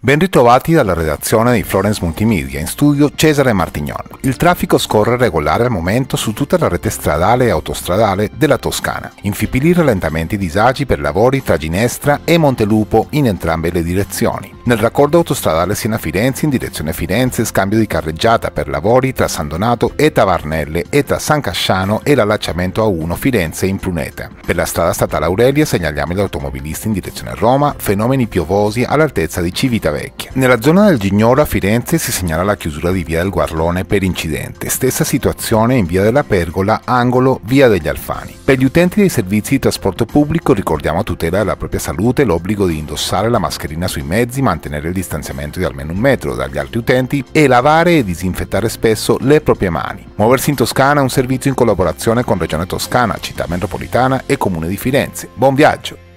Ben ritrovati dalla redazione di Florence Multimedia, in studio Cesare Martignon. Il traffico scorre regolare al momento su tutta la rete stradale e autostradale della Toscana. Infipili rallentamenti e disagi per lavori tra Ginestra e Montelupo in entrambe le direzioni. Nel raccordo autostradale Siena-Firenze in direzione Firenze scambio di carreggiata per lavori tra San Donato e Tavarnelle e tra San Casciano e l'allacciamento A1 Firenze in Pruneta. Per la strada statale Aurelia segnaliamo gli automobilisti in direzione Roma, fenomeni piovosi all'altezza di Civitavecchia. Nella zona del Gignoro a Firenze si segnala la chiusura di via del Guarlone per incidente, stessa situazione in via della Pergola, angolo via degli Alfani. Per gli utenti dei servizi di trasporto pubblico ricordiamo a tutela della propria salute l'obbligo di indossare la mascherina sui mezzi, mantenere mantenere il distanziamento di almeno un metro dagli altri utenti e lavare e disinfettare spesso le proprie mani. Muoversi in Toscana è un servizio in collaborazione con Regione Toscana, Città Metropolitana e Comune di Firenze. Buon viaggio!